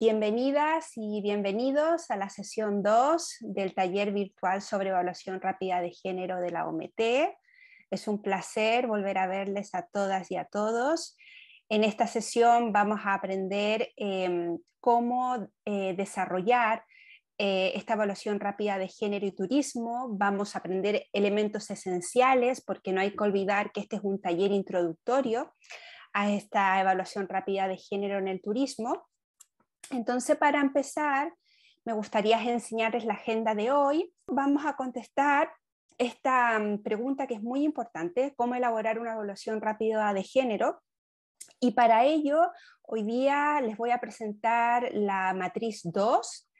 Bienvenidas y bienvenidos a la sesión 2 del taller virtual sobre evaluación rápida de género de la OMT. Es un placer volver a verles a todas y a todos. En esta sesión vamos a aprender em, cómo eh, desarrollar eh, esta evaluación rápida de género y turismo. Vamos a aprender elementos esenciales porque no hay que olvidar que este es un taller introductorio a esta evaluación rápida de género en el turismo entonces, para empezar, me gustaría enseñarles la agenda de hoy. Vamos a contestar esta mm, pregunta que es muy importante, cómo elaborar una evaluación rápida de género. Y para ello, hoy día les voy a presentar la matriz 2,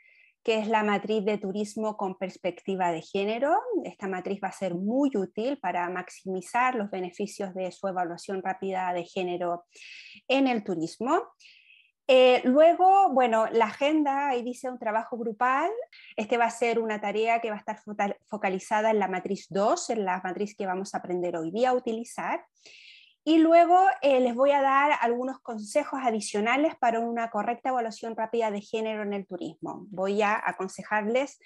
que es la matriz de turismo con perspectiva de género. Esta matriz va a ser muy útil para maximizar los beneficios de su evaluación rápida de género en el turismo. Eh, luego, bueno, la agenda ahí dice un trabajo grupal. Este va a ser una tarea que va a estar focalizada en la matriz 2, en la matriz que vamos a aprender hoy día a utilizar. Y luego eh, les voy a dar algunos consejos adicionales para una correcta evaluación rápida de género en el turismo. Voy a aconsejarles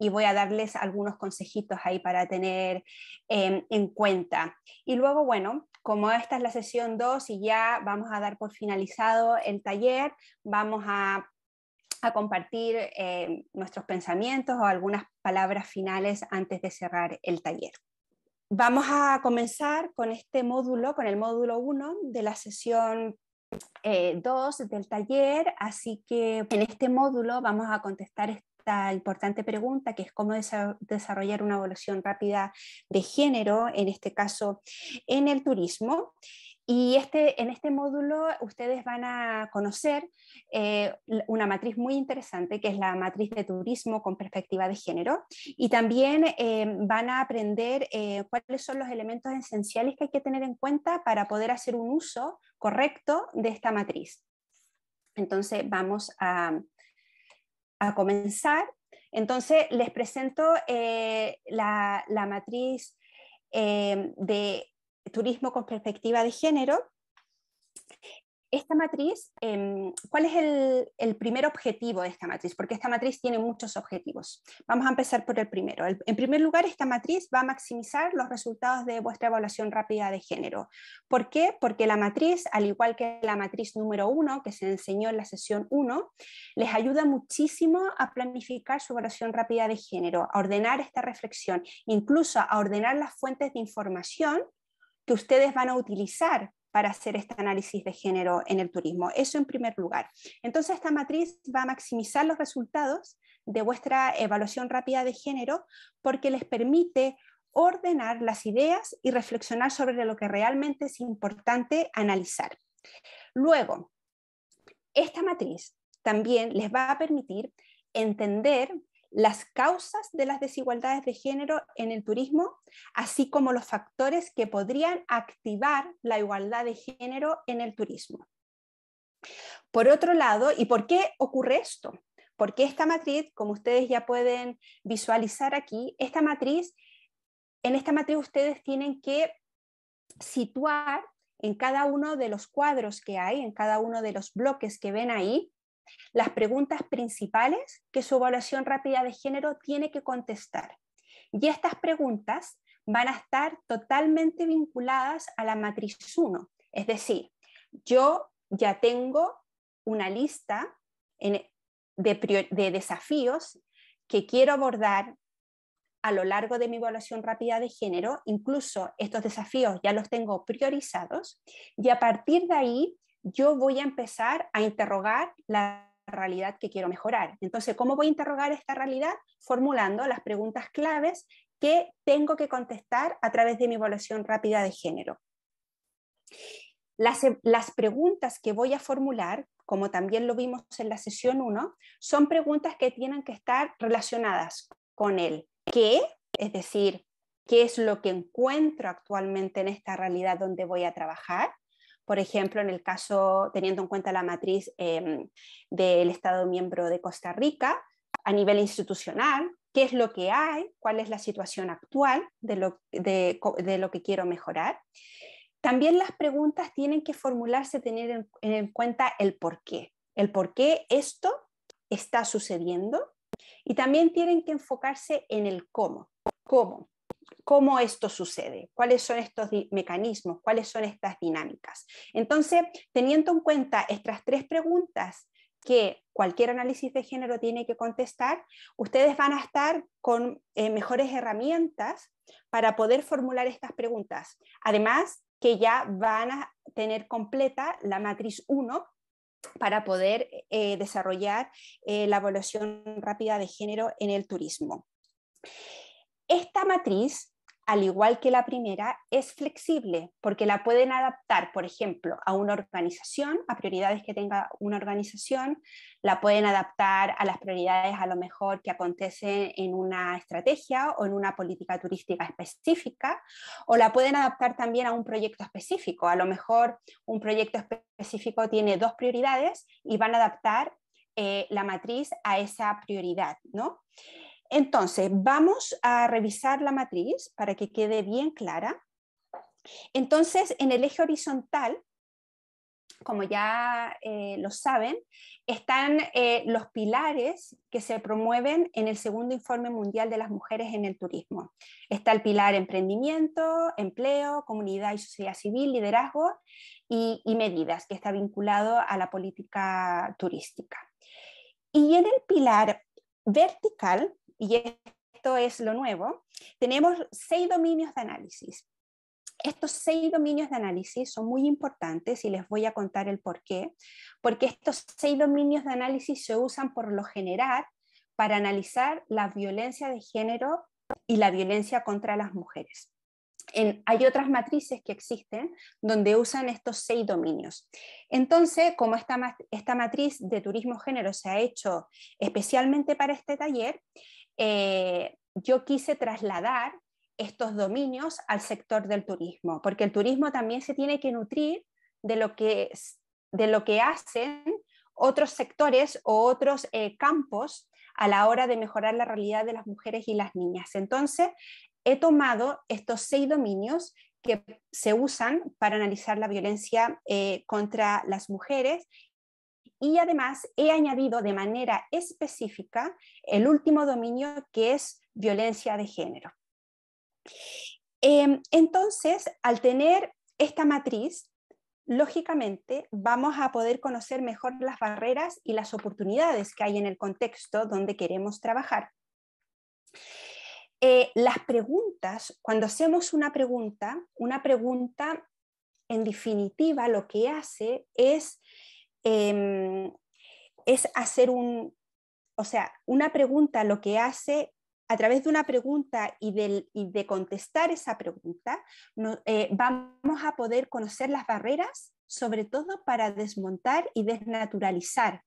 y voy a darles algunos consejitos ahí para tener em, en cuenta. Y luego, bueno, como esta es la sesión 2 y ya vamos a dar por finalizado el taller, vamos a, compartir eh, nuestros pensamientos o algunas palabras finales antes de cerrar el taller. Vamos a comenzar con este módulo, con el módulo 1 de la sesión 2 eh, del taller, así que en este módulo vamos a contestar importante pregunta, que es cómo desarrollar una evolución rápida de género, en este caso en el turismo. Y este, en este módulo ustedes van a conocer eh, una matriz muy interesante, que es la matriz de turismo con perspectiva de género. Y también eh, van a aprender eh, cuáles son los elementos esenciales que hay que tener en cuenta para poder hacer un uso correcto de esta matriz. Entonces vamos a, a comenzar, entonces les presento eh, la, la, matriz eh, de turismo con perspectiva de género, esta matriz, em, ¿cuál es el, primer objetivo de esta matriz? Porque esta matriz tiene muchos objetivos. Vamos a empezar por el primero. en primer lugar, esta matriz va a maximizar los resultados de vuestra evaluación rápida de género. ¿Por qué? Porque la matriz, al igual que la matriz número uno que se enseñó en la sesión 1, les ayuda muchísimo a planificar su evaluación rápida de género, a ordenar esta reflexión, incluso a ordenar las fuentes de información que ustedes van a utilizar para hacer este análisis de género en el turismo. Eso en primer lugar. Entonces, esta matriz va a maximizar los resultados de vuestra evaluación rápida de género porque les permite ordenar las ideas y reflexionar sobre lo que realmente es importante analizar. Luego, esta matriz también les va a permitir entender las causas de las desigualdades de género en el turismo, así como los factores que podrían activar la igualdad de género en el turismo. Por otro lado, ¿y por qué ocurre esto? Porque esta matriz, como ustedes ya pueden visualizar aquí, esta matriz, en esta matriz ustedes tienen que situar en cada uno de los cuadros que hay, en cada uno de los bloques que ven ahí, las preguntas principales que su evaluación rápida de género tiene que contestar. Y estas preguntas van a estar totalmente vinculadas a la matriz 1. Es decir, yo ya tengo una lista de, desafíos que quiero abordar a lo largo de mi evaluación rápida de género. Incluso estos desafíos ya los tengo priorizados y a partir de ahí yo voy a empezar a interrogar la realidad que quiero mejorar. Entonces, ¿cómo voy a interrogar esta realidad? Formulando las preguntas claves que tengo que contestar a través de mi evaluación rápida de género. Las, preguntas que voy a formular, como también lo vimos en la sesión 1, son preguntas que tienen que estar relacionadas con el qué, es decir, qué es lo que encuentro actualmente en esta realidad donde voy a trabajar, por ejemplo, en el caso, teniendo en cuenta la matriz em, del Estado miembro de Costa Rica, a nivel institucional, qué es lo que hay, cuál es la situación actual de lo, que quiero mejorar. También las preguntas tienen que formularse, tener en, cuenta el por qué, el por qué esto está sucediendo y también tienen que enfocarse en el cómo, cómo, cómo esto sucede, cuáles son estos mecanismos, cuáles son estas dinámicas. Entonces, teniendo en cuenta estas tres preguntas que cualquier análisis de género tiene que contestar, ustedes van a estar con eh, mejores herramientas para poder formular estas preguntas. Además, que ya van a tener completa la matriz 1 para poder eh, desarrollar eh, la evaluación rápida de género en el turismo. Esta matriz, al igual que la primera, es flexible porque la pueden adaptar, por ejemplo, a una organización, a prioridades que tenga una organización, la pueden adaptar a las prioridades a lo mejor que acontecen en una estrategia o en una política turística específica, o la pueden adaptar también a un proyecto específico. A lo mejor un proyecto específico tiene dos prioridades y van a adaptar eh, la matriz a esa prioridad, ¿no? Entonces, vamos a revisar la matriz para que quede bien clara. Entonces, en el eje horizontal, como ya eh, lo saben, están eh, los pilares que se promueven en el segundo informe mundial de las mujeres en el turismo. Está el pilar emprendimiento, empleo, comunidad y sociedad civil, liderazgo y medidas, que está vinculado a la política turística. Y en el pilar vertical y esto es lo nuevo, tenemos seis dominios de análisis. Estos seis dominios de análisis son muy importantes y les voy a contar el por qué, porque estos seis dominios de análisis se usan por lo general para analizar la violencia de género y la violencia contra las mujeres. hay otras matrices que existen donde usan estos seis dominios. Entonces, como esta, esta matriz de turismo género se ha hecho especialmente para este taller, eh, yo quise trasladar estos dominios al sector del turismo, porque el turismo también se tiene que nutrir de lo que, de lo que hacen otros sectores o otros eh, campos a la hora de mejorar la realidad de las mujeres y las niñas. Entonces, he tomado estos seis dominios que se usan para analizar la violencia eh, contra las mujeres y además he añadido de manera específica el último dominio que es violencia de género. Em, entonces, al tener esta matriz, lógicamente vamos a poder conocer mejor las barreras y las oportunidades que hay en el contexto donde queremos trabajar. Eh, las preguntas, cuando hacemos una pregunta, una pregunta en definitiva lo que hace es Em, es hacer un, o sea, una pregunta lo que hace a través de una pregunta y, de contestar esa pregunta, eh, vamos a poder conocer las barreras, sobre todo para desmontar y desnaturalizar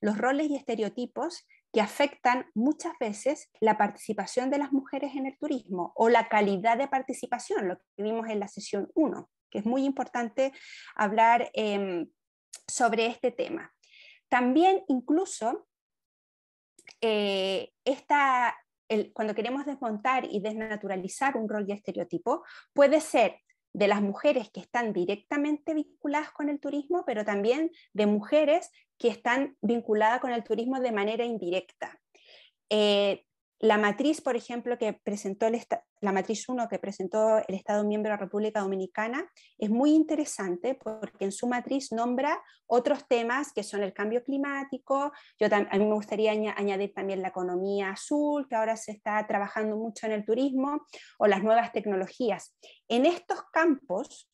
los roles y estereotipos que afectan muchas veces la participación de las mujeres en el turismo o la calidad de participación, lo que vimos en la sesión 1, que es muy importante hablar em, sobre este tema. También incluso eh, cuando queremos desmontar y desnaturalizar un rol de estereotipo, puede ser de las mujeres que están directamente vinculadas con el turismo, pero también de mujeres que están vinculadas con el turismo de manera indirecta. Eh, la matriz, por ejemplo, que presentó la matriz 1 que presentó el Estado miembro de la República Dominicana es muy interesante porque en su matriz nombra otros temas que son el cambio climático. Yo a mí me gustaría añadir también la economía azul, que ahora se está trabajando mucho en el turismo, o las nuevas tecnologías. En estos campos,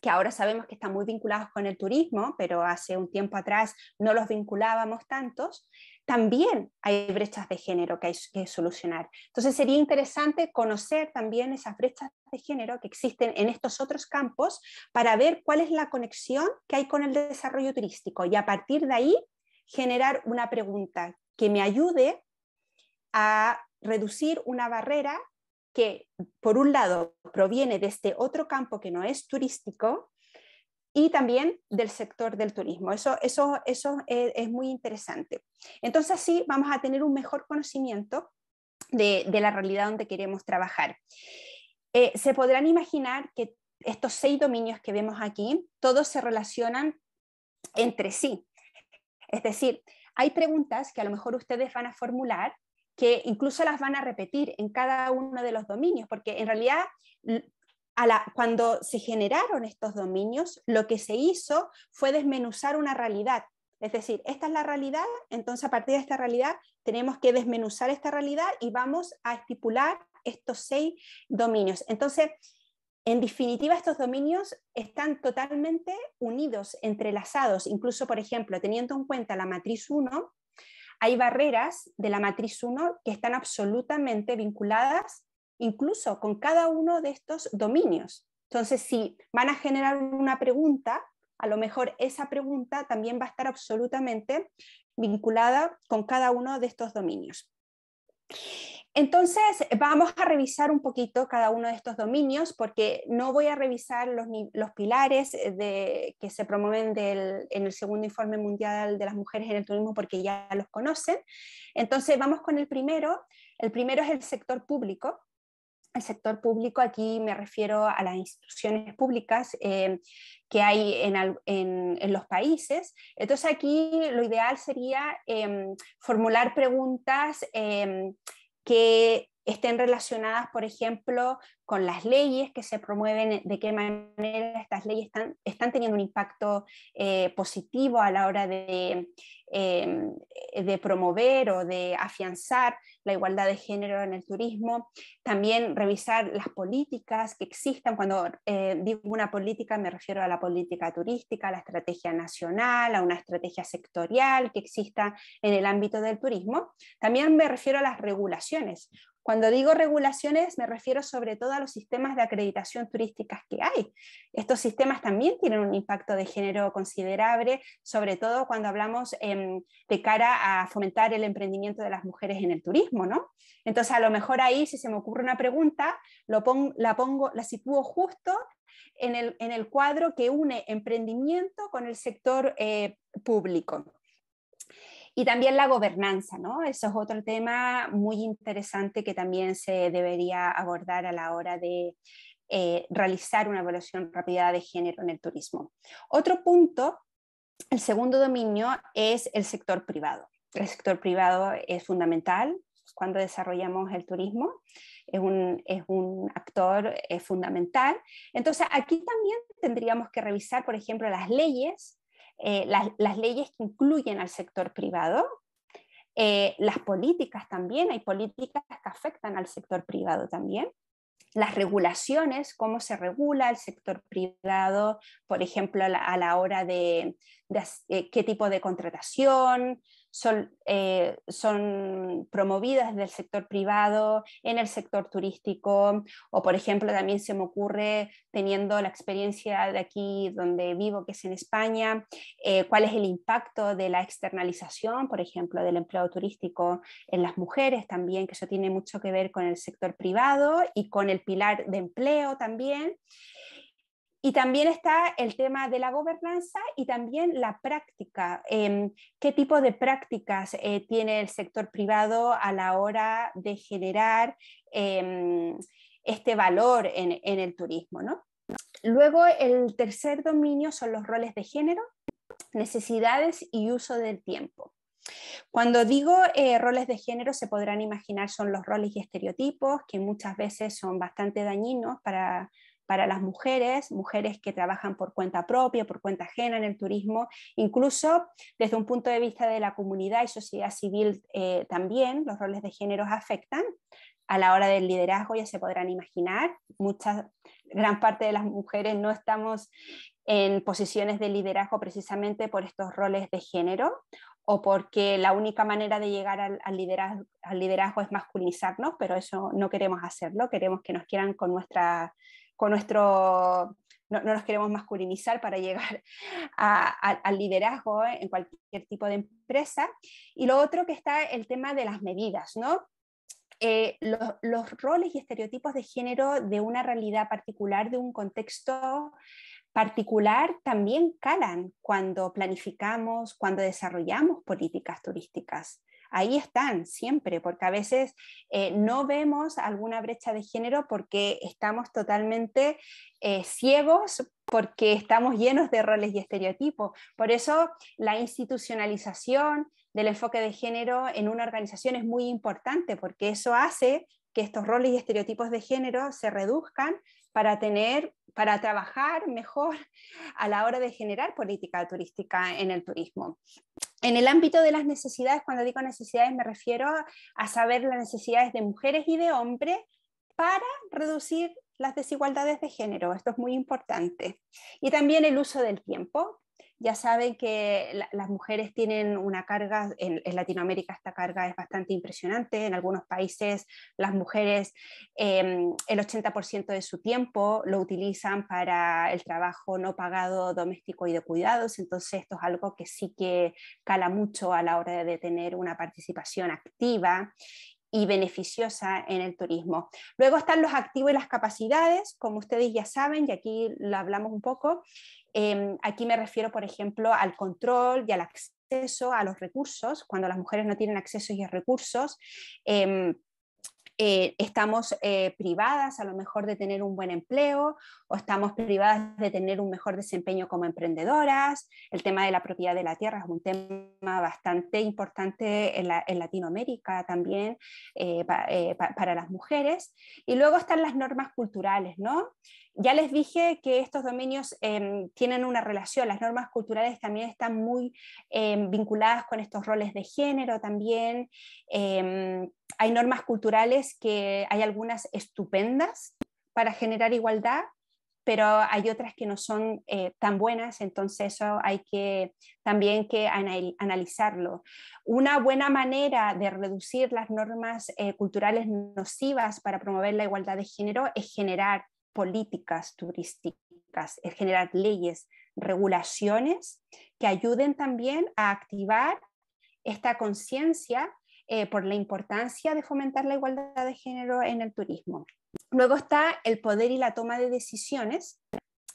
que ahora sabemos que están muy vinculados con el turismo, pero hace un tiempo atrás no los vinculábamos tantos, también hay brechas de género que hay que solucionar. Entonces sería interesante conocer también esas brechas de género que existen en estos otros campos para ver cuál es la conexión que hay con el desarrollo turístico y a partir de ahí generar una pregunta que me ayude a reducir una barrera que, por un lado, proviene de este otro campo que no es turístico, y también del sector del turismo. Eso, eso, eso es, muy interesante. Entonces, sí, vamos a tener un mejor conocimiento de, la realidad donde queremos trabajar. Eh, se podrán imaginar que estos seis dominios que vemos aquí, todos se relacionan entre sí. Es decir, hay preguntas que a lo mejor ustedes van a formular que incluso las van a repetir en cada uno de los dominios, porque en realidad cuando se generaron estos dominios, lo que se hizo fue desmenuzar una realidad. Es decir, esta es la realidad, entonces a partir de esta realidad tenemos que desmenuzar esta realidad y vamos a estipular estos seis dominios. Entonces, en definitiva, estos dominios están totalmente unidos, entrelazados. Incluso, por ejemplo, teniendo en cuenta la matriz 1, hay barreras de la matriz 1 que están absolutamente vinculadas incluso con cada uno de estos dominios. Entonces, si van a generar una pregunta, a lo mejor esa pregunta también va a estar absolutamente vinculada con cada uno de estos dominios. Entonces, vamos a revisar un poquito cada uno de estos dominios porque no voy a revisar los, pilares eh, que se promueven en el segundo informe mundial de las mujeres en el turismo porque ya los conocen. Entonces, vamos con el primero. El primero es el sector público, el sector público, aquí me refiero a las instituciones públicas eh, que hay en, los países. Entonces aquí lo ideal sería em, formular preguntas em, que estén relacionadas, por ejemplo, con las leyes que se promueven, eh, de qué manera estas leyes están, teniendo un impacto eh, positivo a la hora em, eh, de, promover o de afianzar la igualdad de género en el turismo. También revisar las políticas que existan. Cuando digo una política me refiero a la política turística, a la estrategia nacional, a una estrategia sectorial que exista en el ámbito del turismo. También me refiero a las regulaciones. Cuando digo regulaciones, me refiero sobre todo a los sistemas de acreditación turísticas que hay. Estos sistemas también tienen un impacto de género considerable, sobre todo cuando hablamos em, de cara a fomentar el emprendimiento de las mujeres en el turismo, Entonces, a lo mejor ahí, si se me ocurre una pregunta, lo la pongo, la sitúo justo en el, cuadro que une emprendimiento con el sector eh, público. Y también la gobernanza, ¿no? Eso es otro tema muy interesante que también se debería abordar a la hora de eh, realizar una evaluación rápida de género en el turismo. Otro punto, el segundo dominio es el sector privado. El sector privado es fundamental cuando desarrollamos el turismo, es un, actor eh, fundamental. Entonces, aquí también tendríamos que revisar, por ejemplo, las leyes eh, las, leyes que incluyen al sector privado, eh, las políticas también, hay políticas que afectan al sector privado también, las regulaciones, cómo se regula el sector privado, por ejemplo, a la, hora de, eh, qué tipo de contratación, eh, son, promovidas desde el sector privado, en el sector turístico, o por ejemplo también se me ocurre, teniendo la experiencia de aquí donde vivo, que es en España, eh, cuál es el impacto de la externalización, por ejemplo, del empleo turístico en las mujeres también, que eso tiene mucho que ver con el sector privado y con el pilar de empleo también. Y también está el tema de la gobernanza y también la práctica. Em, ¿Qué tipo de prácticas eh, tiene el sector privado a la hora de generar em, este valor en, el turismo? Luego, el tercer dominio son los roles de género, necesidades y uso del tiempo. Cuando digo eh, roles de género, se podrán imaginar son los roles y estereotipos que muchas veces son bastante dañinos para para las mujeres, mujeres que trabajan por cuenta propia, por cuenta ajena en el turismo, incluso desde un punto de vista de la comunidad y sociedad civil eh, también, los roles de género afectan. A la hora del liderazgo ya se podrán imaginar, muchas, gran parte de las mujeres no estamos en posiciones de liderazgo precisamente por estos roles de género o porque la única manera de llegar al, liderazgo, al liderazgo es masculinizarnos, pero eso no queremos hacerlo, queremos que nos quieran con nuestra con nuestro, no, nos queremos masculinizar para llegar al liderazgo en cualquier tipo de empresa. Y lo otro que está el tema de las medidas, ¿no? Eh, los roles y estereotipos de género de una realidad particular, de un contexto particular también calan cuando planificamos, cuando desarrollamos políticas turísticas ahí están siempre, porque a veces eh, no vemos alguna brecha de género porque estamos totalmente eh, ciegos porque estamos llenos de roles y estereotipos. Por eso la institucionalización del enfoque de género en una organización es muy importante, porque eso hace que estos roles y estereotipos de género se reduzcan para tener para trabajar mejor a la hora de generar política turística en el turismo. En el ámbito de las necesidades, cuando digo necesidades me refiero a, saber las necesidades de mujeres y de hombres para reducir las desigualdades de género. Esto es muy importante. Y también el uso del tiempo, ya saben que las mujeres tienen una carga, en, Latinoamérica esta carga es bastante impresionante, en algunos países las mujeres em, el 80% de su tiempo lo utilizan para el trabajo no pagado doméstico y de cuidados, entonces esto es algo que sí que cala mucho a la hora de tener una participación activa y beneficiosa en el turismo. Luego están los activos y las capacidades, como ustedes ya saben, y aquí lo hablamos un poco, Em, aquí me refiero, por ejemplo, al control y al acceso a los recursos, cuando las mujeres no tienen acceso y a recursos. Em, eh, estamos eh, privadas a lo mejor de tener un buen empleo o estamos privadas de tener un mejor desempeño como emprendedoras. El tema de la propiedad de la tierra es un tema bastante importante en, Latinoamérica también eh, para las mujeres. Y luego están las normas culturales, ¿no? Ya les dije que estos dominios em, tienen una relación, las normas culturales también están muy em, vinculadas con estos roles de género también. Em, hay normas culturales que hay algunas estupendas para generar igualdad, pero hay otras que no son eh, tan buenas, entonces eso hay que también que analizarlo. Una buena manera de reducir las normas eh, culturales nocivas para promover la igualdad de género es generar políticas turísticas, generar leyes, regulaciones que ayuden también a activar esta conciencia eh, por la importancia de fomentar la igualdad de género en el turismo. Luego está el poder y la toma de decisiones,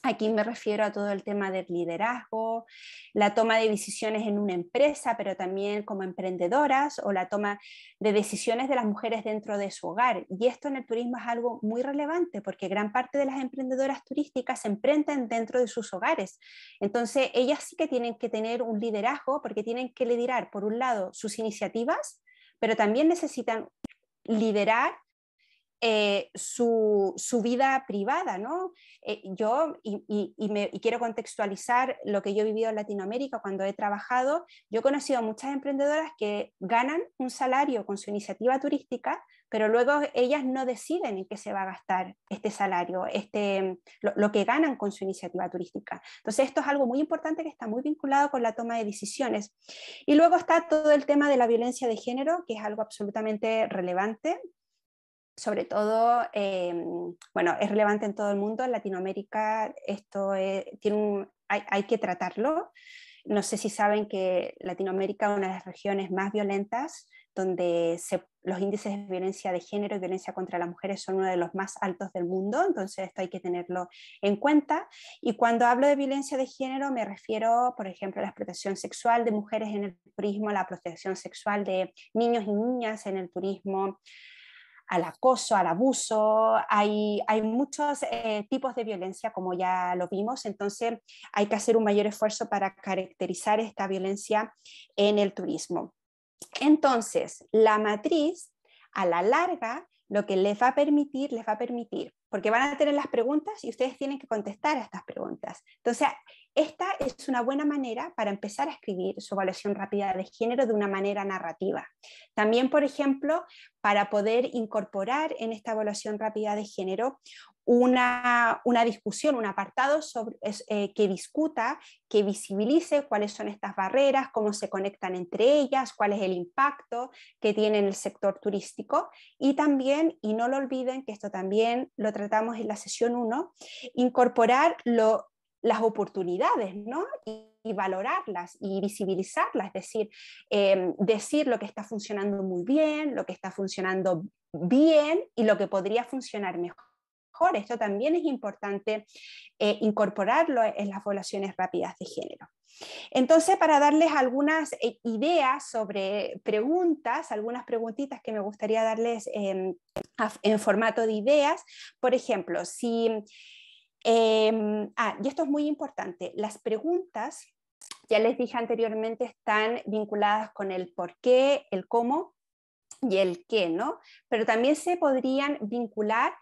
Aquí me refiero a todo el tema del liderazgo, la toma de decisiones en una empresa, pero también como emprendedoras o la toma de decisiones de las mujeres dentro de su hogar. Y esto en el turismo es algo muy relevante porque gran parte de las emprendedoras turísticas se enfrentan dentro de sus hogares. Entonces, ellas sí que tienen que tener un liderazgo porque tienen que liderar, por un lado, sus iniciativas, pero también necesitan liderar eh, su, vida privada, ¿no? Eh, yo, y, quiero contextualizar lo que yo he vivido en Latinoamérica cuando he trabajado, yo he conocido muchas emprendedoras que ganan un salario con su iniciativa turística, pero luego ellas no deciden en qué se va a gastar este salario, este, lo, lo que ganan con su iniciativa turística. Entonces, esto es algo muy importante que está muy vinculado con la toma de decisiones. Y luego está todo el tema de la violencia de género, que es algo absolutamente relevante sobre todo, em, bueno, es relevante en todo el mundo, en Latinoamérica esto eh, tiene hay, que tratarlo. No sé si saben que Latinoamérica es una de las regiones más violentas, donde los índices de violencia de género y violencia contra las mujeres son uno de los más altos del mundo, entonces esto hay que tenerlo en cuenta. Y cuando hablo de violencia de género me refiero, por ejemplo, a la explotación sexual de mujeres en el turismo, la protección sexual de niños y niñas en el turismo, al acoso, al abuso. Hay, hay muchos eh, tipos de violencia, como ya lo vimos, entonces hay que hacer un mayor esfuerzo para caracterizar esta violencia en el turismo. Entonces, la matriz a la larga lo que les va a permitir, les va a permitir, porque van a tener las preguntas y ustedes tienen que contestar a estas preguntas. Entonces, esta es una buena manera para empezar a escribir su evaluación rápida de género de una manera narrativa. También, por ejemplo, para poder incorporar en esta evaluación rápida de género una, discusión, un apartado sobre, eh, que discuta, que visibilice cuáles son estas barreras, cómo se conectan entre ellas, cuál es el impacto que tiene en el sector turístico. Y también, y no lo olviden, que esto también lo tratamos en la sesión 1, incorporar las oportunidades, ¿no? Y, valorarlas y visibilizarlas, es decir, em, decir lo que está funcionando muy bien, lo que está funcionando bien y lo que podría funcionar mejor esto también es importante eh, incorporarlo en las evaluaciones rápidas de género. Entonces, para darles algunas eh, ideas sobre preguntas, algunas preguntitas que me gustaría darles en formato de ideas, por ejemplo, si... Em, ah, y esto es muy importante, las preguntas ya les dije anteriormente, están vinculadas con el por qué, el cómo y el qué, ¿no? Pero también se podrían vincular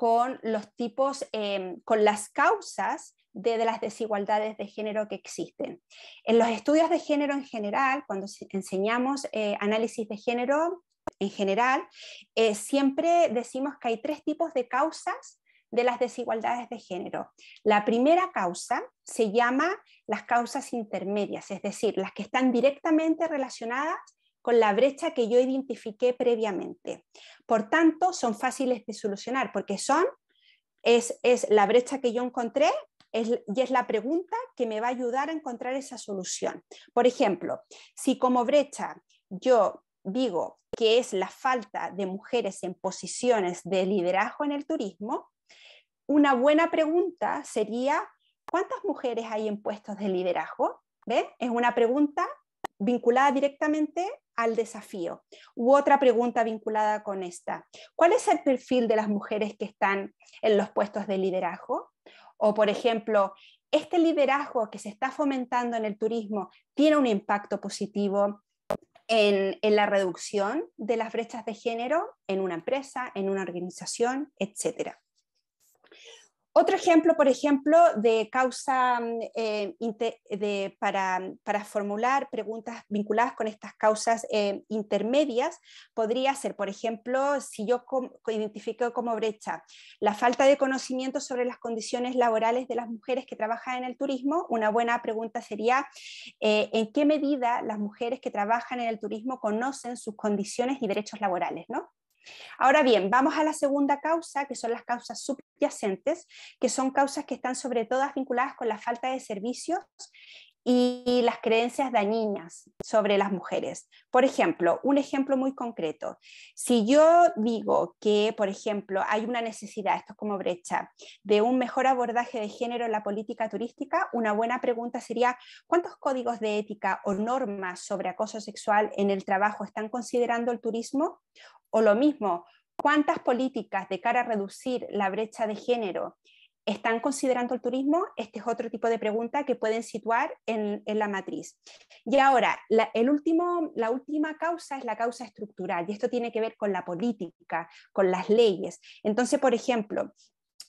con los tipos, em, con las causas de, las desigualdades de género que existen. En los estudios de género en general, cuando enseñamos eh, análisis de género en general, eh, siempre decimos que hay tres tipos de causas de las desigualdades de género. La primera causa se llama las causas intermedias, es decir, las que están directamente relacionadas con la brecha que yo identifiqué previamente. Por tanto, son fáciles de solucionar porque son, es, la brecha que yo encontré y es la pregunta que me va a ayudar a encontrar esa solución. Por ejemplo, si como brecha yo digo que es la falta de mujeres en posiciones de liderazgo en el turismo, una buena pregunta sería, ¿cuántas mujeres hay en puestos de liderazgo? Es una pregunta vinculada directamente desafío. U otra pregunta vinculada con esta. ¿Cuál es el perfil de las mujeres que están en los puestos de liderazgo? O, por ejemplo, ¿este liderazgo que se está fomentando en el turismo tiene un impacto positivo en, la reducción de las brechas de género en una empresa, en una organización, etcétera. Otro ejemplo, por ejemplo, de causa mm, eh, para, formular preguntas vinculadas con estas causas eh, intermedias podría ser, por ejemplo, si yo identifico como brecha la falta de conocimiento sobre las condiciones laborales de las mujeres que trabajan en el turismo, una buena pregunta sería eh, en qué medida las mujeres que trabajan en el turismo conocen sus condiciones y derechos laborales, ¿no? Ahora bien, vamos a la segunda causa, que son las causas subyacentes, que son causas que están sobre todo vinculadas con la falta de servicios y las creencias dañinas sobre las mujeres. Por ejemplo, un ejemplo muy concreto. Si yo digo que, por ejemplo, hay una necesidad, esto es como brecha, de un mejor abordaje de género en la política turística, una buena pregunta sería, ¿cuántos códigos de ética o normas sobre acoso sexual en el trabajo están considerando el turismo? O lo mismo, ¿cuántas políticas de cara a reducir la brecha de género ¿Están considerando el turismo? Este es otro tipo de pregunta que pueden situar en, la matriz. Y ahora, la, el último, la última causa es la causa estructural, y esto tiene que ver con la política, con las leyes. Entonces, por ejemplo,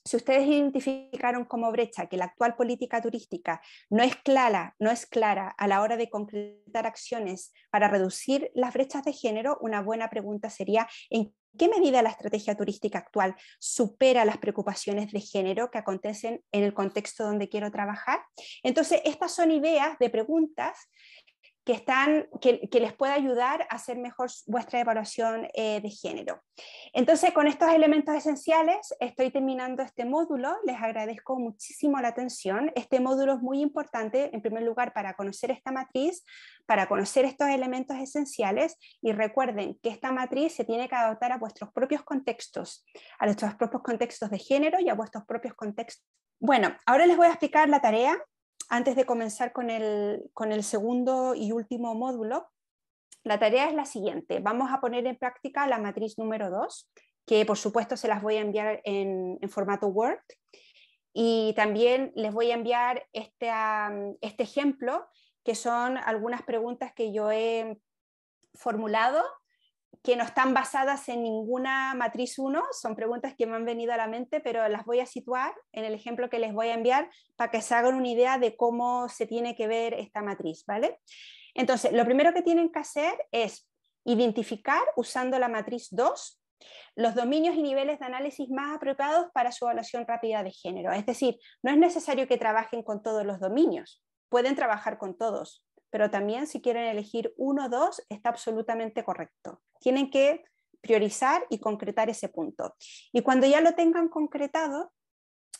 si ustedes identificaron como brecha que la actual política turística no es clara, no es clara a la hora de concretar acciones para reducir las brechas de género, una buena pregunta sería en qué medida la estrategia turística actual supera las preocupaciones de género que acontecen en el contexto donde quiero trabajar? Entonces, estas son ideas de preguntas que, están, que, les pueda ayudar a hacer mejor vuestra evaluación eh, de género. Entonces, con estos elementos esenciales, estoy terminando este módulo. Les agradezco muchísimo la atención. Este módulo es muy importante, en primer lugar, para conocer esta matriz, para conocer estos elementos esenciales. Y recuerden que esta matriz se tiene que adaptar a vuestros propios contextos, a nuestros propios contextos de género y a vuestros propios contextos. Bueno, ahora les voy a explicar la tarea antes de comenzar con el, segundo y último módulo, la tarea es la siguiente. Vamos a poner en práctica la matriz número 2, que por supuesto se las voy a enviar en, formato Word. Y también les voy a enviar mm, este ejemplo, que son algunas preguntas que yo he formulado que no están basadas en ninguna matriz 1, son preguntas que me han venido a la mente, pero las voy a situar en el ejemplo que les voy a enviar para que se hagan una idea de cómo se tiene que ver esta matriz, ¿vale? Entonces, lo primero que tienen que hacer es identificar usando la matriz 2 los dominios y niveles de análisis más apropiados para su evaluación rápida de género. Es decir, no es necesario que trabajen con todos los dominios, pueden trabajar con todos, pero también si quieren elegir uno o dos, está absolutamente correcto. Tienen que priorizar y concretar ese punto. Y cuando ya lo tengan concretado,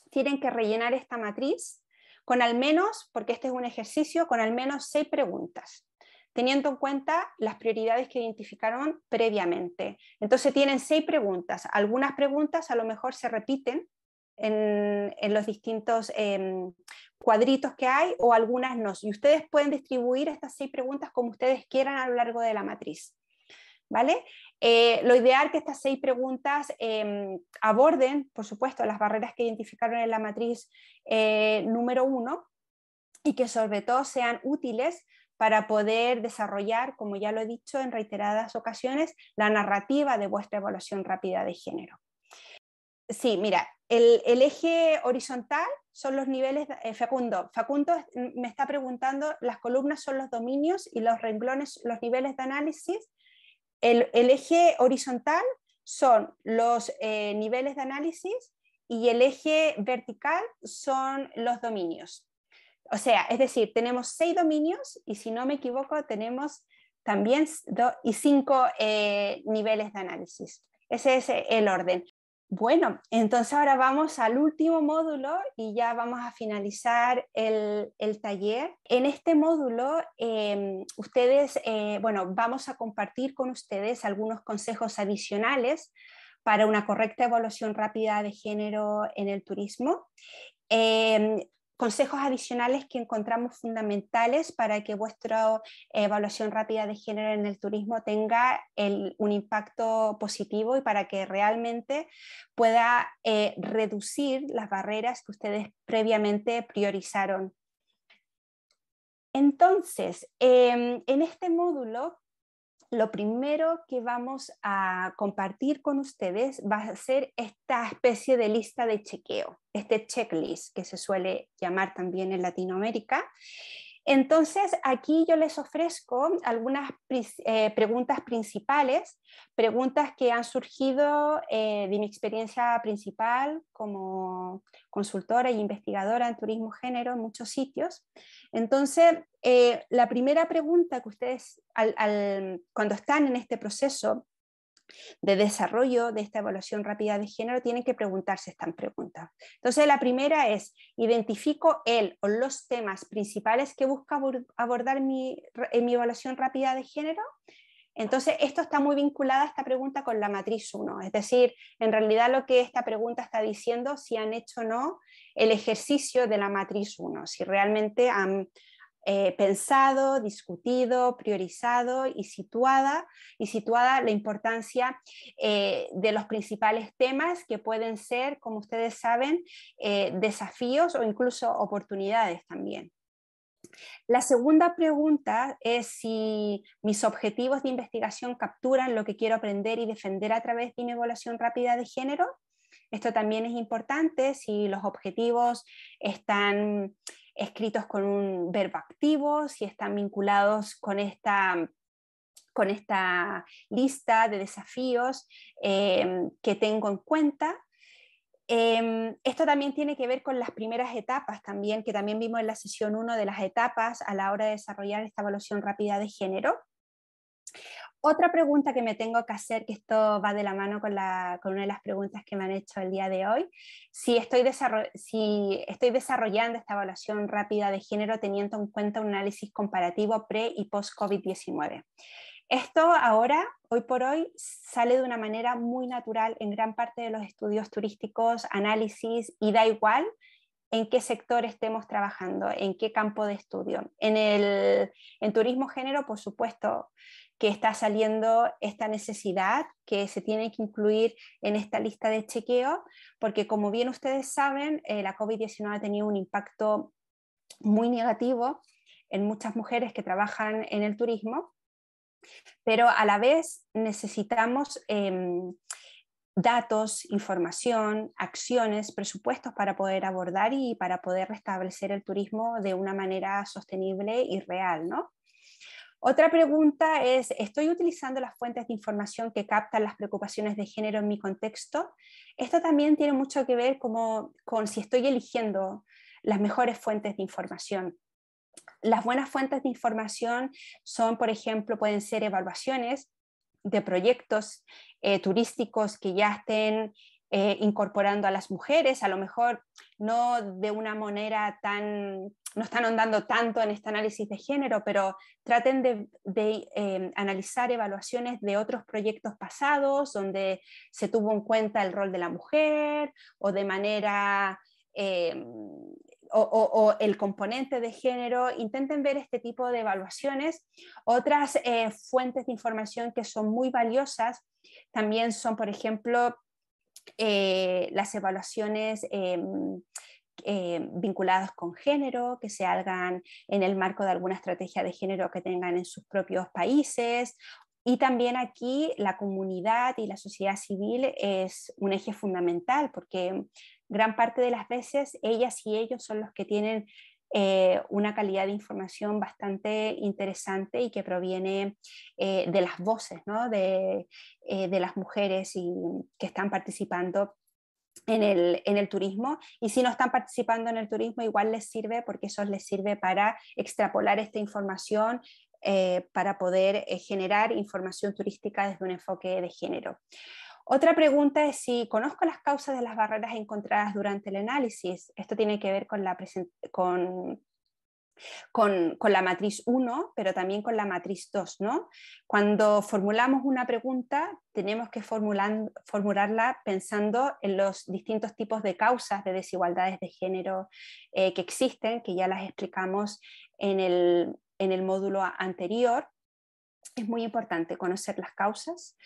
tienen que rellenar esta matriz con al menos, porque este es un ejercicio, con al menos seis preguntas, teniendo en cuenta las prioridades que identificaron previamente. Entonces tienen seis preguntas. Algunas preguntas a lo mejor se repiten en, los distintos em, cuadritos que hay o algunas no. Y ustedes pueden distribuir estas seis preguntas como ustedes quieran a lo largo de la matriz. ¿Vale? Eh, lo ideal que estas seis preguntas em, aborden, por supuesto, las barreras que identificaron en la matriz eh, número uno y que sobre todo sean útiles para poder desarrollar, como ya lo he dicho en reiteradas ocasiones, la narrativa de vuestra evaluación rápida de género. Sí, mira, el, eje horizontal son los niveles, eh, Facundo, Facundo me está preguntando, las columnas son los dominios y los renglones, los niveles de análisis. El, eje horizontal son los eh, niveles de análisis y el eje vertical son los dominios. O sea, es decir, tenemos seis dominios y si no me equivoco tenemos también dos y cinco eh, niveles de análisis. Ese es el orden. Bueno, entonces ahora vamos al último módulo y ya vamos a finalizar el, taller. En este módulo, em, ustedes, eh, bueno, vamos a compartir con ustedes algunos consejos adicionales para una correcta evaluación rápida de género en el turismo. Em, consejos adicionales que encontramos fundamentales para que vuestra eh, evaluación rápida de género en el turismo tenga un impacto positivo y para que realmente pueda eh, reducir las barreras que ustedes previamente priorizaron. Entonces, em, en este módulo lo primero que vamos a compartir con ustedes va a ser esta especie de lista de chequeo, este checklist que se suele llamar también en Latinoamérica. Entonces, aquí yo les ofrezco algunas eh, preguntas principales, preguntas que han surgido eh, de mi experiencia principal como consultora e investigadora en turismo género en muchos sitios. Entonces, eh, la primera pregunta que ustedes, cuando están en este proceso de desarrollo de esta evaluación rápida de género tienen que preguntarse estas preguntas. Entonces, la primera es, identifico el o los temas principales que busca abordar mi, en mi evaluación rápida de género. Entonces, esto está muy vinculada esta pregunta con la matriz 1, es decir, en realidad lo que esta pregunta está diciendo, si han hecho o no el ejercicio de la matriz 1, si realmente han eh, pensado, discutido, priorizado y situada, y situada la importancia eh, de los principales temas que pueden ser, como ustedes saben, eh, desafíos o incluso oportunidades también. La segunda pregunta es si mis objetivos de investigación capturan lo que quiero aprender y defender a través de mi evaluación rápida de género. Esto también es importante si los objetivos están escritos con un verbo activo, si están vinculados con esta lista de desafíos eh, que tengo en cuenta. Eh, esto también tiene que ver con las primeras etapas también, que también vimos en la sesión 1 de las etapas a la hora de desarrollar esta evaluación rápida de género. Otra pregunta que me tengo que hacer, que esto va de la mano con, una de las preguntas que me han hecho el día de hoy, si estoy, desarrollando esta evaluación rápida de género teniendo en cuenta un análisis comparativo pre y post COVID-19. Esto ahora, hoy por hoy, sale de una manera muy natural en gran parte de los estudios turísticos, análisis, y da igual en qué sector estemos trabajando, en qué campo de estudio. En, el, en turismo género, por supuesto, que está saliendo esta necesidad que se tiene que incluir en esta lista de chequeo, porque como bien ustedes saben, eh, la COVID-19 ha tenido un impacto muy negativo en muchas mujeres que trabajan en el turismo, pero a la vez necesitamos em, datos, información, acciones, presupuestos para poder abordar y para poder restablecer el turismo de una manera sostenible y real, ¿no? Otra pregunta es, ¿estoy utilizando las fuentes de información que captan las preocupaciones de género en mi contexto? Esto también tiene mucho que ver con si estoy eligiendo las mejores fuentes de información. Las buenas fuentes de información son, por ejemplo, pueden ser evaluaciones de proyectos eh, turísticos que ya estén eh, incorporando a las mujeres, a lo mejor no de una manera tan, no están andando tanto en este análisis de género, pero traten de, eh, analizar evaluaciones de otros proyectos pasados donde se tuvo en cuenta el rol de la mujer o de manera... Eh, o, el componente de género, intenten ver este tipo de evaluaciones. Otras fuentes de información que son muy valiosas también son, por ejemplo, eh, las evaluaciones em, eh, vinculadas con género, que se hagan en el marco de alguna estrategia de género que tengan en sus propios países. Y también aquí la comunidad y la sociedad civil es un eje fundamental porque gran parte de las veces ellas y ellos son los que tienen eh, una calidad de información bastante interesante y que proviene eh, de las voces eh, de, las mujeres que están participando. en el, turismo y si no están participando en el turismo igual les sirve porque eso les sirve para extrapolar esta información para poder generar información turística desde un enfoque de género. Otra pregunta es si conozco las causas de las barreras encontradas durante el análisis. Esto tiene que ver con la, matriz 1, pero también con la matriz 2. ¿no? Cuando formulamos una pregunta, tenemos que formularla pensando en los distintos tipos de causas de desigualdades de género eh, que existen, que ya las explicamos en el módulo anterior es muy importante conocer las causas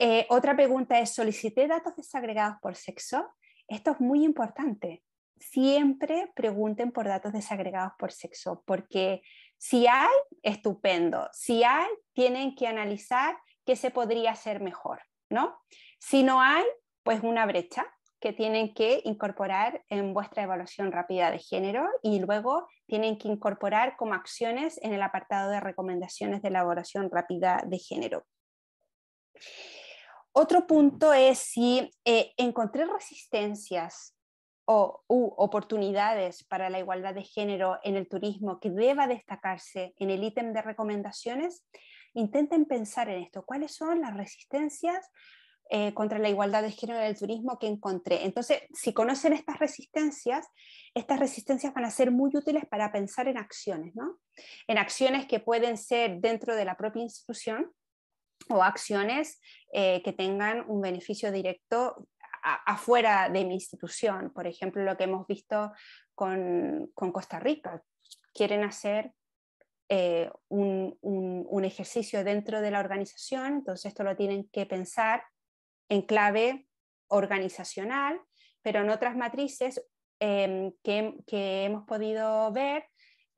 eh, otra pregunta es, ¿solicité datos desagregados por sexo? Esto es muy importante. Siempre pregunten por datos desagregados por sexo, porque si hay, estupendo. Si hay, tienen que analizar qué se podría hacer mejor, ¿no? Si no hay, pues una brecha que tienen que incorporar en vuestra evaluación rápida de género y luego tienen que incorporar como acciones en el apartado de recomendaciones de elaboración rápida de género. Otro punto es si eh, encontré resistencias o u, oportunidades para la igualdad de género en el turismo que deba destacarse en el ítem de recomendaciones, intenten pensar en esto. ¿Cuáles son las resistencias eh, contra la igualdad de género en el turismo que encontré? Entonces, si conocen estas resistencias, estas resistencias van a ser muy útiles para pensar en acciones, ¿no? En acciones que pueden ser dentro de la propia institución o acciones eh, que tengan un beneficio directo afuera de mi institución. Por ejemplo, lo que hemos visto con, Costa Rica. Quieren hacer eh, un, ejercicio dentro de la organización, entonces esto lo tienen que pensar en clave organizacional, pero en otras matrices em, que, que, hemos podido ver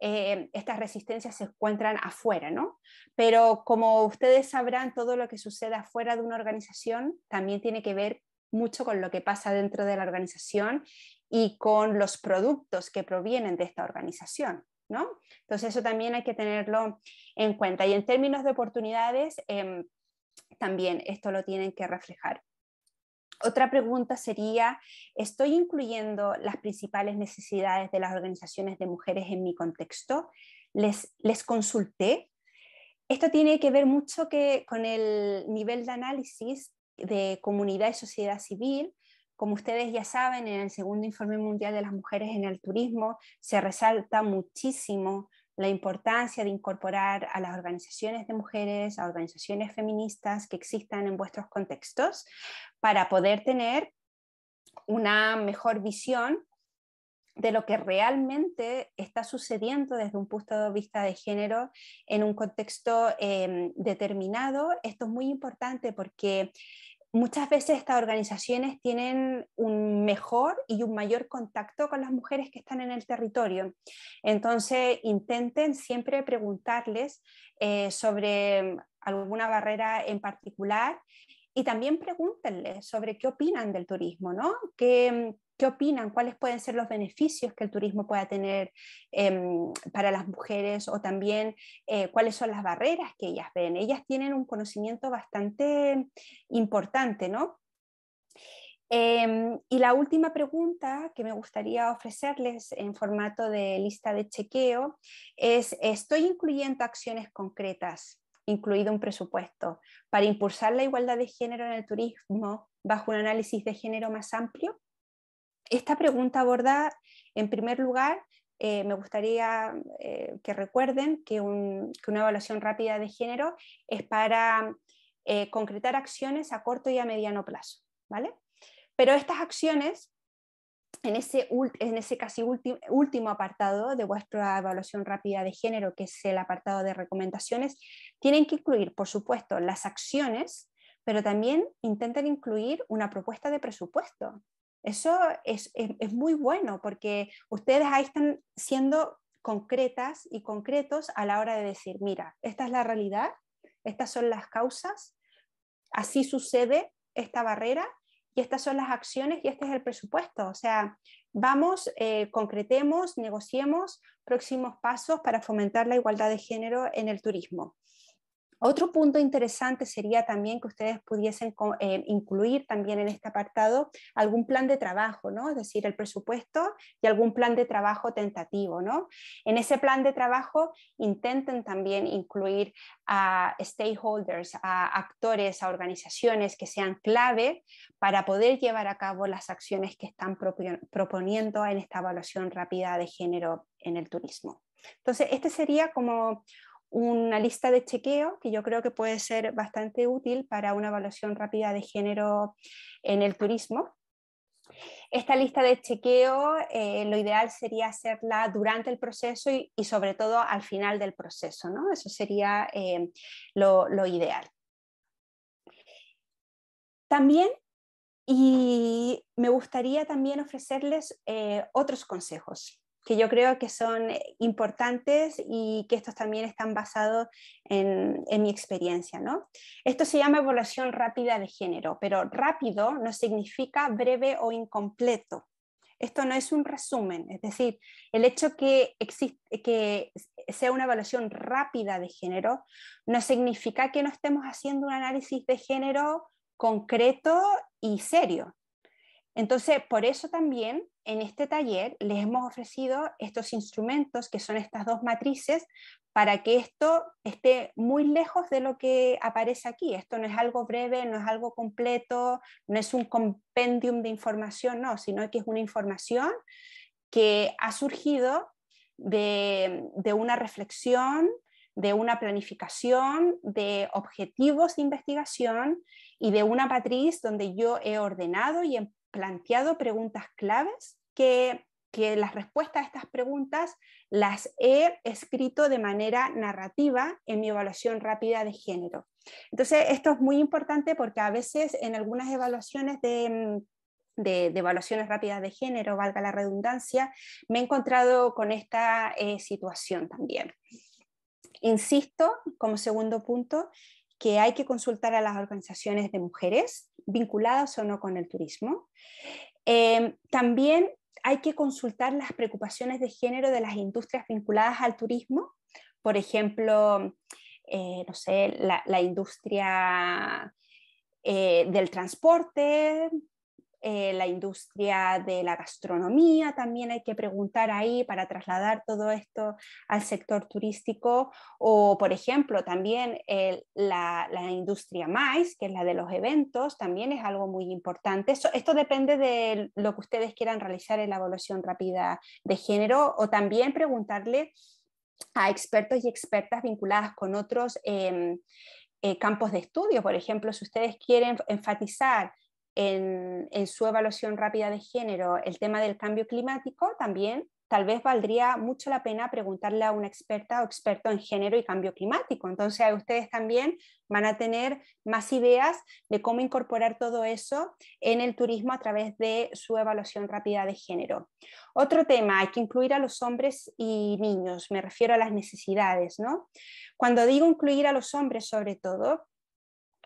eh, estas resistencias se encuentran afuera, ¿no? Pero como ustedes sabrán, todo lo que sucede afuera de una organización también tiene que ver mucho con lo que pasa dentro de la organización y con los productos que provienen de esta organización. ¿no? Entonces eso también hay que tenerlo en cuenta. Y en términos de oportunidades, em, también esto lo tienen que reflejar. Otra pregunta sería, ¿estoy incluyendo las principales necesidades de las organizaciones de mujeres en mi contexto? ¿Les, consulté? Esto tiene que ver mucho que, con el nivel de análisis de comunidad y sociedad civil. Como ustedes ya saben, en el segundo informe mundial de las mujeres en el turismo se resalta muchísimo la importancia de incorporar a las organizaciones de mujeres, a organizaciones feministas que existan en vuestros contextos, para poder tener una mejor visión de lo que realmente está sucediendo desde un punto de vista de género en un contexto em, determinado. Esto es muy importante porque muchas veces estas organizaciones tienen un mejor y un mayor contacto con las mujeres que están en el territorio. Entonces, intenten siempre preguntarles eh, sobre alguna barrera en particular y también pregúntenle sobre qué opinan del turismo, ¿no? ¿Qué, opinan? ¿Cuáles pueden ser los beneficios que el turismo pueda tener em, para las mujeres? O también eh, cuáles son las barreras que ellas ven. Ellas tienen un conocimiento bastante importante, ¿no? Em, y la última pregunta que me gustaría ofrecerles en formato de lista de chequeo es, ¿estoy incluyendo acciones concretas incluido un presupuesto, para impulsar la igualdad de género en el turismo bajo un análisis de género más amplio? Esta pregunta aborda, en primer lugar, eh, me gustaría eh, que recuerden que, una evaluación rápida de género es para eh, concretar acciones a corto y a mediano plazo, ¿vale? Pero estas acciones en ese, casi último apartado de vuestra evaluación rápida de género, que es el apartado de recomendaciones, tienen que incluir, por supuesto, las acciones, pero también intentan incluir una propuesta de presupuesto. Eso es muy bueno porque ustedes ahí están siendo concretas y concretos a la hora de decir, mira, esta es la realidad, estas son las causas, así sucede esta barrera y estas son las acciones y este es el presupuesto. O sea, vamos, eh, concretemos, negociemos próximos pasos para fomentar la igualdad de género en el turismo. Otro punto interesante sería también que ustedes pudiesen eh, incluir también en este apartado algún plan de trabajo, ¿no? Es decir, el presupuesto y algún plan de trabajo tentativo, ¿no? En ese plan de trabajo intenten también incluir a stakeholders, a actores, a organizaciones que sean clave para poder llevar a cabo las acciones que están proponiendo en esta evaluación rápida de género en el turismo. Entonces, este sería como una lista de chequeo que yo creo que puede ser bastante útil para una evaluación rápida de género en el turismo. Esta lista de chequeo eh, lo ideal sería hacerla durante el proceso y, sobre todo al final del proceso, ¿no? Eso sería eh, lo, ideal. También y me gustaría también ofrecerles eh, otros consejos que yo creo que son importantes y que estos también están basados en, mi experiencia. ¿no? Esto se llama evaluación rápida de género, pero rápido no significa breve o incompleto. Esto no es un resumen, es decir, el hecho que, que sea una evaluación rápida de género no significa que no estemos haciendo un análisis de género concreto y serio. Entonces, por eso también en este taller les hemos ofrecido estos instrumentos, que son estas dos matrices, para que esto esté muy lejos de lo que aparece aquí. Esto no es algo breve, no es algo completo, no es un compendium de información, no, sino que es una información que ha surgido de, una reflexión, de una planificación, de objetivos de investigación y de una matriz donde yo he ordenado y em- planteado preguntas claves que, que las respuestas a estas preguntas las he escrito de manera narrativa en mi evaluación rápida de género. Entonces, esto es muy importante porque a veces en algunas evaluaciones de... Mm, evaluaciones rápidas de género, valga la redundancia, me he encontrado con esta eh, situación también. Insisto, como segundo punto, que hay que consultar a las organizaciones de mujeres vinculadas o no con el turismo. Em, también hay que consultar las preocupaciones de género de las industrias vinculadas al turismo, por ejemplo, eh, no sé, la, industria eh, del transporte, eh, la industria de la gastronomía, también hay que preguntar ahí para trasladar todo esto al sector turístico, o por ejemplo también la, industria más que es la de los eventos, también es algo muy importante. Esto, depende de lo que ustedes quieran realizar en la evaluación rápida de género, o también preguntarle a expertos y expertas vinculadas con otros. Em, eh, campos de estudio. Por ejemplo, si ustedes quieren enfatizar en, su evaluación rápida de género el tema del cambio climático, también tal vez valdría mucho la pena preguntarle a una experta o experto en género y cambio climático. Entonces ustedes también van a tener más ideas de cómo incorporar todo eso en el turismo a través de su evaluación rápida de género. Otro tema, hay que incluir a los hombres y niños, me refiero a las necesidades, ¿no? Cuando digo incluir a los hombres sobre todo,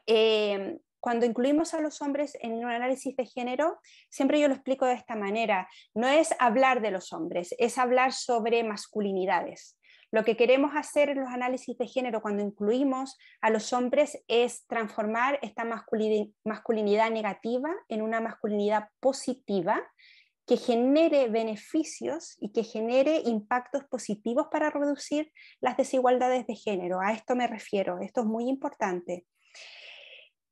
eh, cuando incluimos a los hombres en un análisis de género, siempre yo lo explico de esta manera, no es hablar de los hombres, es hablar sobre masculinidades. Lo que queremos hacer en los análisis de género cuando incluimos a los hombres es transformar esta masculinidad negativa en una masculinidad positiva que genere beneficios y que genere impactos positivos para reducir las desigualdades de género. A esto me refiero, esto es muy importante.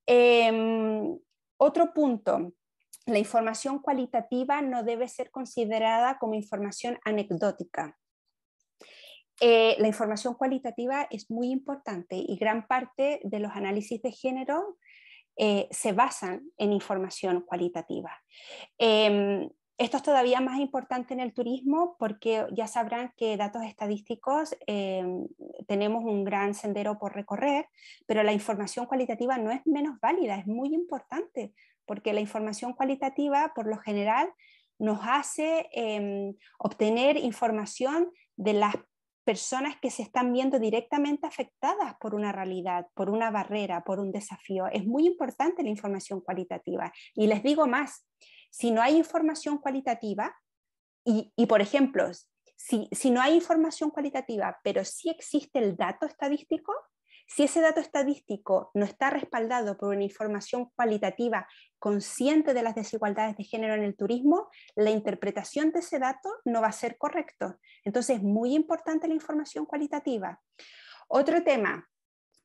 Em, otro punto, la información cualitativa no debe ser considerada como información anecdótica. Eh, la información cualitativa es muy importante y gran parte de los análisis de género eh, se basan en información cualitativa. Em, esto es todavía más importante en el turismo porque ya sabrán que datos estadísticos em, tenemos un gran sendero por recorrer, pero la información cualitativa no es menos válida, es muy importante porque la información cualitativa por lo general nos hace em, obtener información de las personas que se están viendo directamente afectadas por una realidad, por una barrera, por un desafío. Es muy importante la información cualitativa. Y les digo más, si no hay información cualitativa, y, por ejemplo, si, si, no hay información cualitativa, pero sí existe el dato estadístico, si ese dato estadístico no está respaldado por una información cualitativa consciente de las desigualdades de género en el turismo, la interpretación de ese dato no va a ser correcto. Entonces es muy importante la información cualitativa. Otro tema,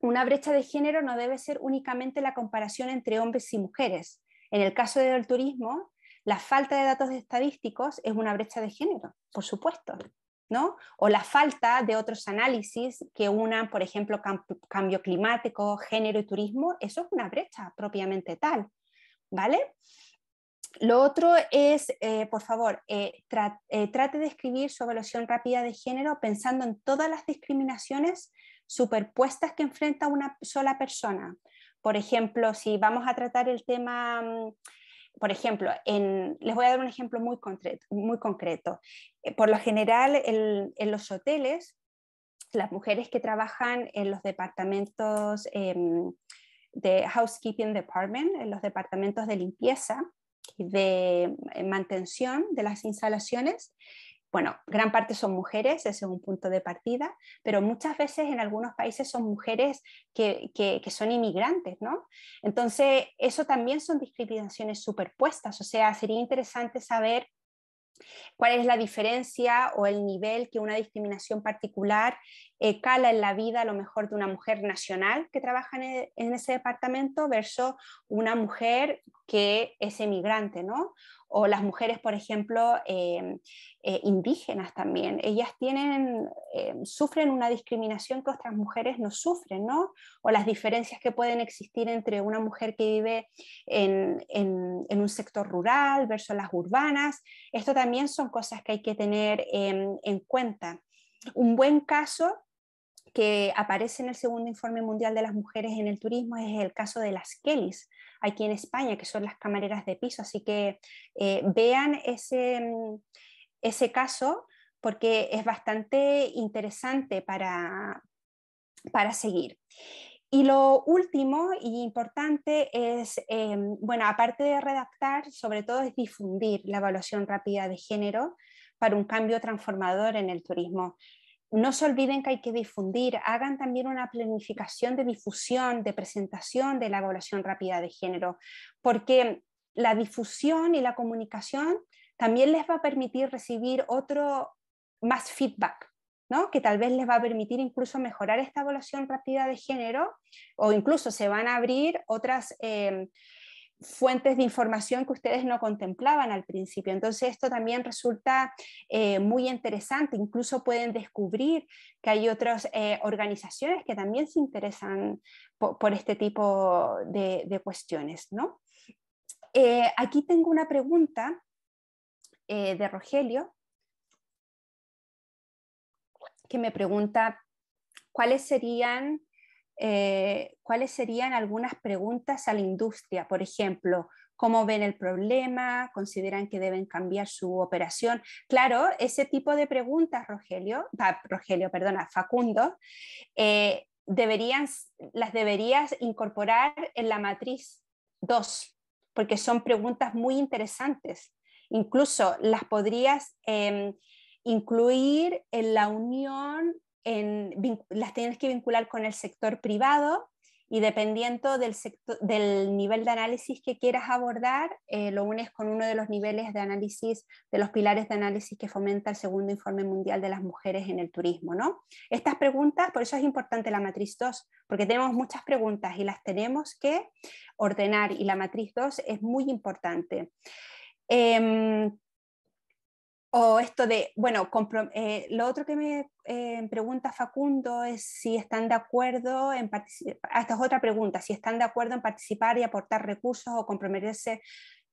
una brecha de género no debe ser únicamente la comparación entre hombres y mujeres. En el caso del turismo, la falta de datos estadísticos es una brecha de género, por supuesto, ¿no? O la falta de otros análisis que unan, por ejemplo, cambio climático, género y turismo, eso es una brecha propiamente tal, ¿vale? Lo otro es, eh, por favor, eh, eh, trate de escribir su evaluación rápida de género pensando en todas las discriminaciones superpuestas que enfrenta una sola persona. Por ejemplo, si vamos a tratar el tema mm, por ejemplo, les voy a dar un ejemplo muy concreto. Eh, por lo general, en los hoteles, las mujeres que trabajan en los departamentos em, de housekeeping department, en los departamentos de limpieza y de eh, mantención de las instalaciones, bueno, gran parte son mujeres, ese es un punto de partida, pero muchas veces en algunos países son mujeres que, que son inmigrantes, ¿no? Entonces, eso también son discriminaciones superpuestas, o sea, sería interesante saber cuál es la diferencia o el nivel que una discriminación particular eh, cala en la vida a lo mejor de una mujer nacional que trabaja e, en, ese departamento versus una mujer que es emigrante, ¿no? o las mujeres, por ejemplo, em, eh, indígenas también. Ellas tienen, em, sufren una discriminación que otras mujeres no sufren, ¿no? O las diferencias que pueden existir entre una mujer que vive en, en un sector rural versus las urbanas. Esto también son cosas que hay que tener em, en cuenta. Un buen caso que aparece en el segundo informe mundial de las mujeres en el turismo es el caso de las Kellys, aquí en España, que son las camareras de piso. Así que eh, vean mm, ese, caso porque es bastante interesante para, seguir. Y lo último y importante es, em, bueno, aparte de redactar, sobre todo es difundir la evaluación rápida de género para un cambio transformador en el turismo no se olviden que hay que difundir, hagan también una planificación de difusión, de presentación de la evaluación rápida de género, porque la difusión y la comunicación también les va a permitir recibir otro más feedback, ¿no? que tal vez les va a permitir incluso mejorar esta evaluación rápida de género o incluso se van a abrir otras... Eh, fuentes de información que ustedes no contemplaban al principio. Entonces esto también resulta eh, muy interesante. Incluso pueden descubrir que hay otras eh, organizaciones que también se interesan por, este tipo de, cuestiones. Eh, aquí tengo una pregunta de Rogelio que me pregunta cuáles serían eh, cuáles serían algunas preguntas a la industria, por ejemplo, cómo ven el problema, consideran que deben cambiar su operación. Claro, ese tipo de preguntas, Rogelio, ah, Rogelio, perdona, Facundo, eh, deberían, las deberías incorporar en la matriz 2, porque son preguntas muy interesantes. Incluso las podrías em, incluir en la unión las tienes que vincular con el sector privado y dependiendo del, nivel de análisis que quieras abordar, eh, lo unes con uno de los niveles de análisis, de los pilares de análisis que fomenta el segundo informe mundial de las mujeres en el turismo. ¿no? Estas preguntas, por eso es importante la matriz 2, porque tenemos muchas preguntas y las tenemos que ordenar y la matriz 2 es muy importante. Em, o esto de, bueno, eh, lo otro que me eh, pregunta Facundo es si están de acuerdo en participar, ah, esta es otra pregunta, si están de acuerdo en participar y aportar recursos o comprometerse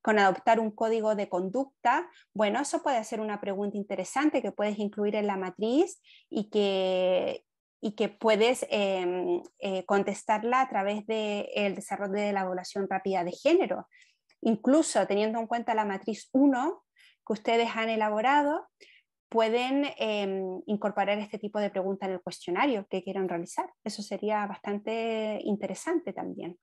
con adoptar un código de conducta. Bueno, eso puede ser una pregunta interesante que puedes incluir en la matriz y que, y que puedes em, eh, contestarla a través del desarrollo de la evaluación rápida de género. Incluso teniendo en cuenta la matriz 1, que ustedes han elaborado, pueden em, incorporar este tipo de preguntas en el cuestionario que quieran realizar. Eso sería bastante interesante también,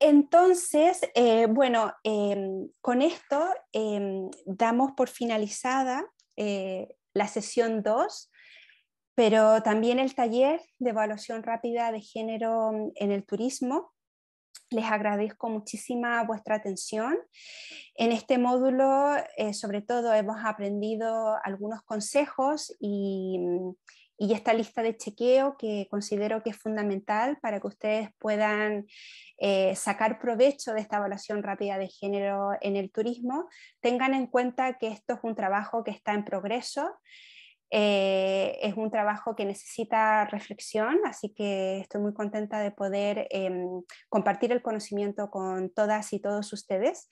Entonces, eh, bueno, em, con esto em, damos por finalizada eh, la sesión 2, pero también el taller de evaluación rápida de género en el turismo les agradezco muchísima vuestra atención. En este módulo, eh, sobre todo, hemos aprendido algunos consejos mm, y, esta lista de chequeo que considero que es fundamental para que ustedes puedan eh, sacar provecho de esta evaluación rápida de género en el turismo. Tengan en cuenta que esto es un trabajo que está en progreso. Eh, es un trabajo que necesita reflexión, así que estoy muy contenta de poder em, compartir el conocimiento con todas y todos ustedes.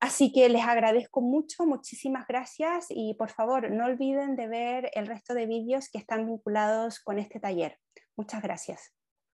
Así que les agradezco mucho, muchísimas gracias y por favor no olviden de ver el resto de vídeos que están vinculados con este taller. Muchas gracias.